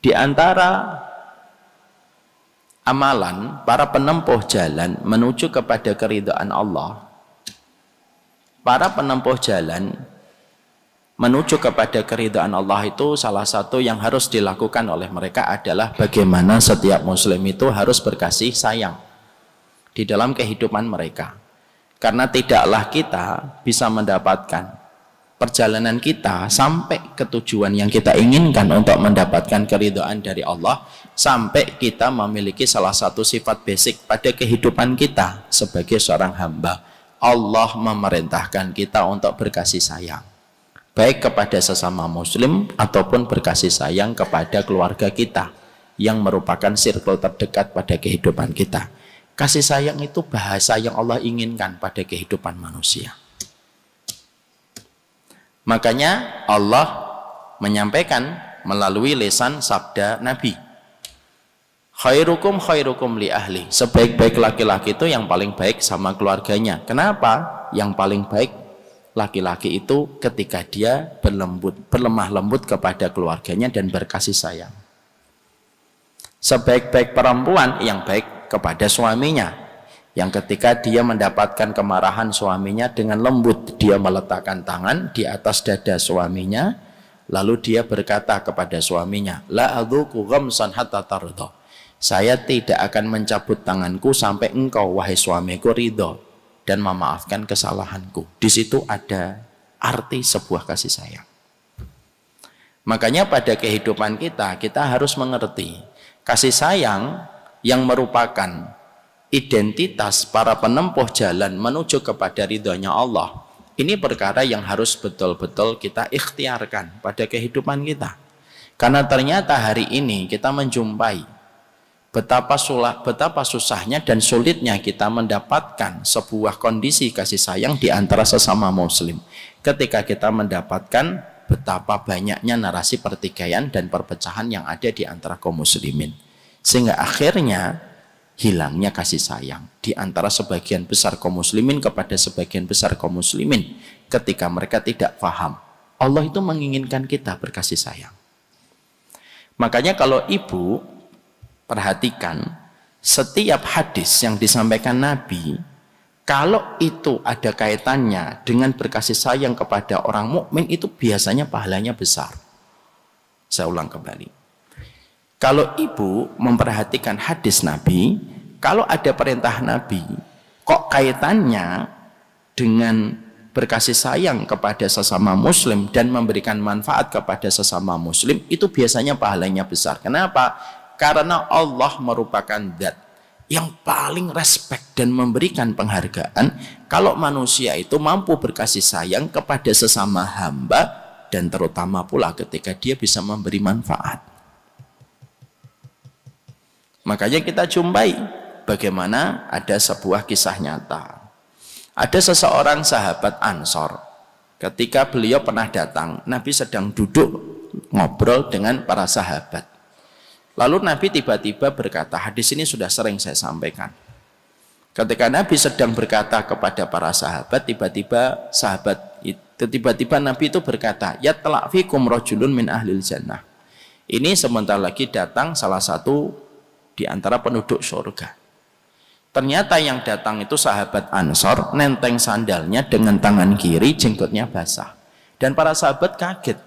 Di antara amalan para penempuh jalan menuju kepada keridhaan Allah. Para penempuh jalan menuju kepada keridhaan Allah itu salah satu yang harus dilakukan oleh mereka adalah bagaimana setiap muslim itu harus berkasih sayang di dalam kehidupan mereka. Karena tidaklah kita bisa mendapatkan perjalanan kita sampai ke tujuan yang kita inginkan untuk mendapatkan keridhaan dari Allah sampai kita memiliki salah satu sifat basic pada kehidupan kita sebagai seorang hamba Allah memerintahkan kita untuk berkasih sayang baik kepada sesama muslim ataupun berkasih sayang kepada keluarga kita yang merupakan circle terdekat pada kehidupan kita kasih sayang itu bahasa yang Allah inginkan pada kehidupan manusia Makanya Allah menyampaikan melalui lesan sabda Nabi. Khairukum khairukum li ahli. Sebaik-baik laki-laki itu yang paling baik sama keluarganya. Kenapa? Yang paling baik laki-laki itu ketika dia berlembut, berlemah lembut kepada keluarganya dan berkasih sayang. Sebaik-baik perempuan yang baik kepada suaminya yang ketika dia mendapatkan kemarahan suaminya dengan lembut dia meletakkan tangan di atas dada suaminya lalu dia berkata kepada suaminya la ghamsan hatta tardo saya tidak akan mencabut tanganku sampai engkau wahai suamiku ridho dan memaafkan kesalahanku di situ ada arti sebuah kasih sayang makanya pada kehidupan kita kita harus mengerti kasih sayang yang merupakan identitas para penempuh jalan menuju kepada ridhonya Allah ini perkara yang harus betul-betul kita ikhtiarkan pada kehidupan kita karena ternyata hari ini kita menjumpai betapa sulah, betapa susahnya dan sulitnya kita mendapatkan sebuah kondisi kasih sayang di antara sesama muslim ketika kita mendapatkan betapa banyaknya narasi pertikaian dan perpecahan yang ada di antara kaum muslimin sehingga akhirnya hilangnya kasih sayang di antara sebagian besar kaum muslimin kepada sebagian besar kaum muslimin ketika mereka tidak paham. Allah itu menginginkan kita berkasih sayang. Makanya kalau ibu perhatikan setiap hadis yang disampaikan Nabi kalau itu ada kaitannya dengan berkasih sayang kepada orang mukmin itu biasanya pahalanya besar. Saya ulang kembali. Kalau ibu memperhatikan hadis Nabi, kalau ada perintah Nabi, kok kaitannya dengan berkasih sayang kepada sesama muslim dan memberikan manfaat kepada sesama muslim itu biasanya pahalanya besar. Kenapa? Karena Allah merupakan zat yang paling respect dan memberikan penghargaan kalau manusia itu mampu berkasih sayang kepada sesama hamba dan terutama pula ketika dia bisa memberi manfaat. Makanya kita jumpai bagaimana ada sebuah kisah nyata. Ada seseorang sahabat Ansor. Ketika beliau pernah datang, Nabi sedang duduk ngobrol dengan para sahabat. Lalu Nabi tiba-tiba berkata, hadis ini sudah sering saya sampaikan. Ketika Nabi sedang berkata kepada para sahabat, tiba-tiba sahabat itu tiba-tiba Nabi itu berkata, "Ya telak fikum rajulun min ahlil jannah." Ini sementara lagi datang salah satu di antara penduduk surga. Ternyata yang datang itu sahabat Ansor, nenteng sandalnya dengan tangan kiri, jenggotnya basah. Dan para sahabat kaget.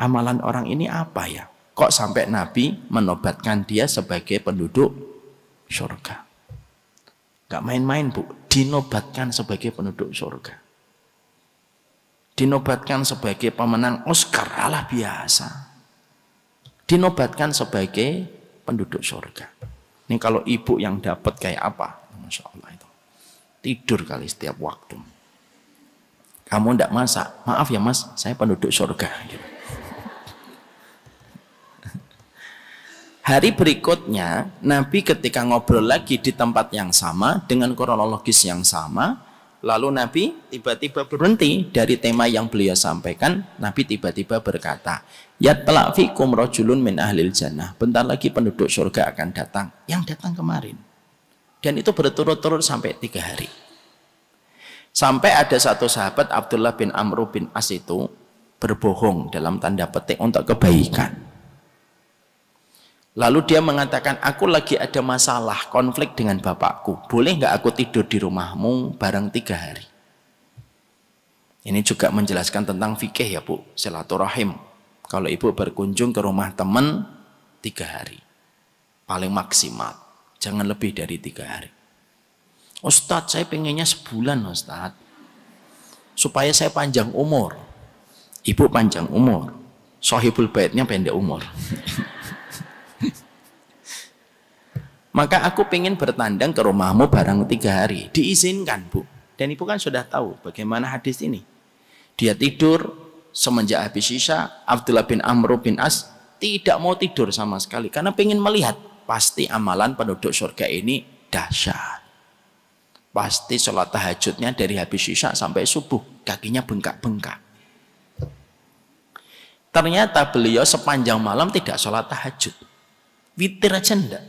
Amalan orang ini apa ya? Kok sampai Nabi menobatkan dia sebagai penduduk surga? Gak main-main bu, dinobatkan sebagai penduduk surga. Dinobatkan sebagai pemenang Oscar, alah biasa. Dinobatkan sebagai penduduk surga. Ini kalau ibu yang dapat kayak apa? Masya Allah itu. Tidur kali setiap waktu. Kamu ndak masak. Maaf ya mas, saya penduduk surga. Gitu. Hari berikutnya, Nabi ketika ngobrol lagi di tempat yang sama, dengan kronologis yang sama, Lalu Nabi tiba-tiba berhenti dari tema yang beliau sampaikan. Nabi tiba-tiba berkata, Yat fikum rojulun min ahlil jannah. Bentar lagi penduduk surga akan datang. Yang datang kemarin. Dan itu berturut-turut sampai tiga hari. Sampai ada satu sahabat Abdullah bin Amr bin As itu berbohong dalam tanda petik untuk kebaikan. Lalu dia mengatakan, aku lagi ada masalah, konflik dengan bapakku. Boleh nggak aku tidur di rumahmu bareng tiga hari? Ini juga menjelaskan tentang fikih ya bu, silaturahim. Kalau ibu berkunjung ke rumah teman, tiga hari. Paling maksimal, jangan lebih dari tiga hari. Ustadz, saya pengennya sebulan Ustadz. Supaya saya panjang umur. Ibu panjang umur. Sohibul baitnya pendek umur. Maka aku pengen bertandang ke rumahmu barang tiga hari. Diizinkan, Bu. Dan Ibu kan sudah tahu bagaimana hadis ini. Dia tidur semenjak habis sisa, Abdullah bin Amr bin As tidak mau tidur sama sekali. Karena pengen melihat pasti amalan penduduk surga ini dahsyat. Pasti sholat tahajudnya dari habis sisa sampai subuh. Kakinya bengkak-bengkak. Ternyata beliau sepanjang malam tidak sholat tahajud. Witir aja enggak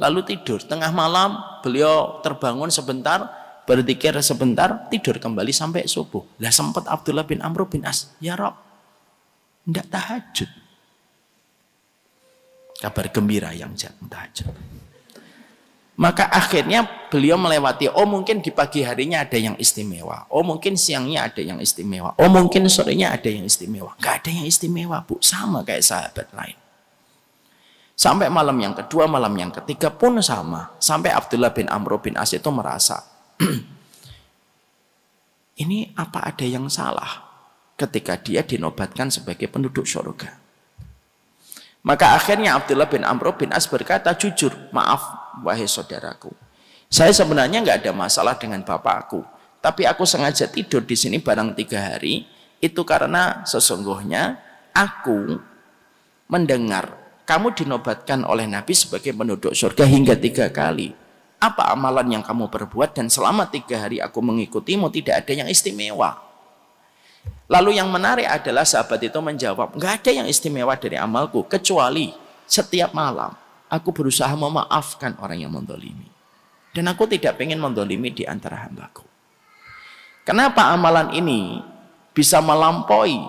lalu tidur. Tengah malam beliau terbangun sebentar, berzikir sebentar, tidur kembali sampai subuh. Lah sempat Abdullah bin Amr bin As, ya Rob, tidak tahajud. Kabar gembira yang jatuh tahajud. Maka akhirnya beliau melewati, oh mungkin di pagi harinya ada yang istimewa. Oh mungkin siangnya ada yang istimewa. Oh mungkin sorenya ada yang istimewa. Gak ada yang istimewa bu, sama kayak sahabat lain. Sampai malam yang kedua, malam yang ketiga pun sama. Sampai Abdullah bin Amr bin As itu merasa, ini apa ada yang salah ketika dia dinobatkan sebagai penduduk syurga. Maka akhirnya Abdullah bin Amr bin As berkata, jujur, maaf wahai saudaraku. Saya sebenarnya nggak ada masalah dengan bapakku. Tapi aku sengaja tidur di sini barang tiga hari. Itu karena sesungguhnya aku mendengar kamu dinobatkan oleh Nabi sebagai penduduk surga hingga tiga kali. Apa amalan yang kamu perbuat dan selama tiga hari aku mengikutimu tidak ada yang istimewa. Lalu yang menarik adalah sahabat itu menjawab, nggak ada yang istimewa dari amalku kecuali setiap malam aku berusaha memaafkan orang yang mendolimi. Dan aku tidak ingin mendolimi di antara hambaku. Kenapa amalan ini bisa melampaui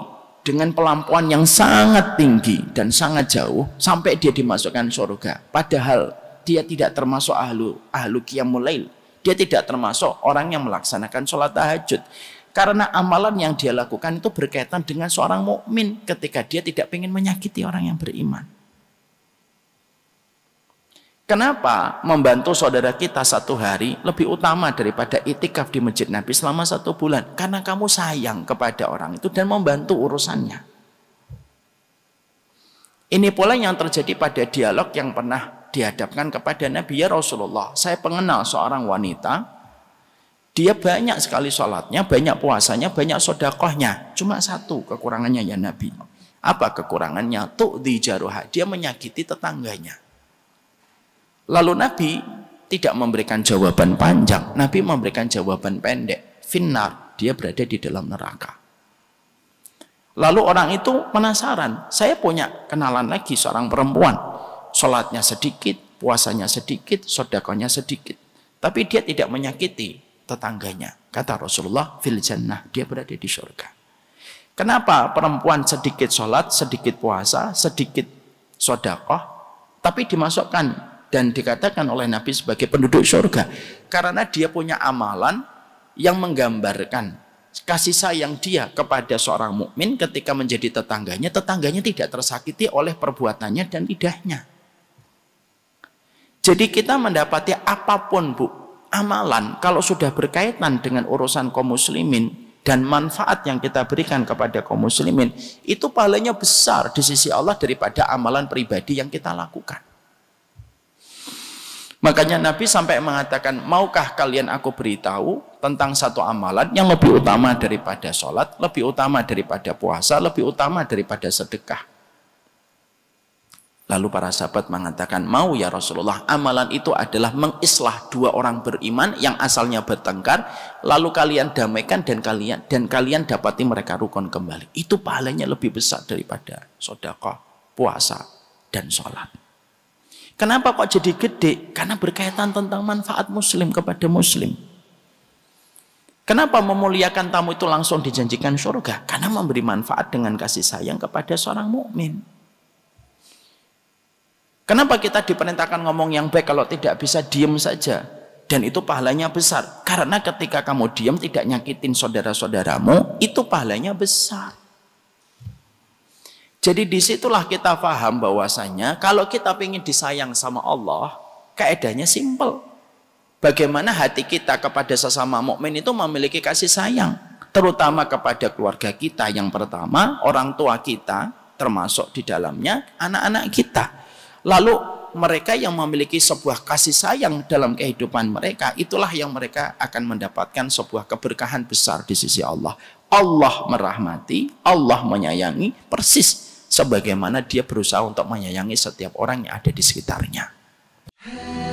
dengan pelampuan yang sangat tinggi dan sangat jauh sampai dia dimasukkan surga. Padahal dia tidak termasuk ahlu ahlu qiyamul lail. Dia tidak termasuk orang yang melaksanakan sholat tahajud. Karena amalan yang dia lakukan itu berkaitan dengan seorang mukmin ketika dia tidak ingin menyakiti orang yang beriman. Kenapa membantu saudara kita satu hari lebih utama daripada itikaf di masjid Nabi selama satu bulan? Karena kamu sayang kepada orang itu dan membantu urusannya. Ini pula yang terjadi pada dialog yang pernah dihadapkan kepada Nabi ya Rasulullah. Saya pengenal seorang wanita, dia banyak sekali sholatnya, banyak puasanya, banyak sodakohnya. Cuma satu kekurangannya ya Nabi. Apa kekurangannya? Tuk di jaruha, dia menyakiti tetangganya. Lalu Nabi tidak memberikan jawaban panjang. Nabi memberikan jawaban pendek. Finar dia berada di dalam neraka. Lalu orang itu penasaran. Saya punya kenalan lagi seorang perempuan. Sholatnya sedikit, puasanya sedikit, sodakonya sedikit. Tapi dia tidak menyakiti tetangganya. Kata Rasulullah, fil dia berada di surga. Kenapa perempuan sedikit sholat, sedikit puasa, sedikit sodakoh, tapi dimasukkan dan dikatakan oleh Nabi sebagai penduduk surga karena dia punya amalan yang menggambarkan kasih sayang dia kepada seorang mukmin ketika menjadi tetangganya, tetangganya tidak tersakiti oleh perbuatannya dan lidahnya. Jadi kita mendapati apapun bu, amalan kalau sudah berkaitan dengan urusan kaum muslimin dan manfaat yang kita berikan kepada kaum muslimin, itu pahalanya besar di sisi Allah daripada amalan pribadi yang kita lakukan. Makanya Nabi sampai mengatakan, maukah kalian aku beritahu tentang satu amalan yang lebih utama daripada sholat, lebih utama daripada puasa, lebih utama daripada sedekah. Lalu para sahabat mengatakan, mau ya Rasulullah, amalan itu adalah mengislah dua orang beriman yang asalnya bertengkar, lalu kalian damaikan dan kalian dan kalian dapati mereka rukun kembali. Itu pahalanya lebih besar daripada sodakoh puasa, dan sholat. Kenapa kok jadi gede? Karena berkaitan tentang manfaat muslim kepada muslim. Kenapa memuliakan tamu itu langsung dijanjikan surga? Karena memberi manfaat dengan kasih sayang kepada seorang mukmin. Kenapa kita diperintahkan ngomong yang baik kalau tidak bisa diem saja? Dan itu pahalanya besar. Karena ketika kamu diem tidak nyakitin saudara-saudaramu, itu pahalanya besar. Jadi disitulah kita paham bahwasanya kalau kita ingin disayang sama Allah, kaedahnya simple. Bagaimana hati kita kepada sesama mukmin itu memiliki kasih sayang, terutama kepada keluarga kita yang pertama, orang tua kita, termasuk di dalamnya anak-anak kita. Lalu mereka yang memiliki sebuah kasih sayang dalam kehidupan mereka, itulah yang mereka akan mendapatkan sebuah keberkahan besar di sisi Allah. Allah merahmati, Allah menyayangi, persis sebagaimana dia berusaha untuk menyayangi setiap orang yang ada di sekitarnya.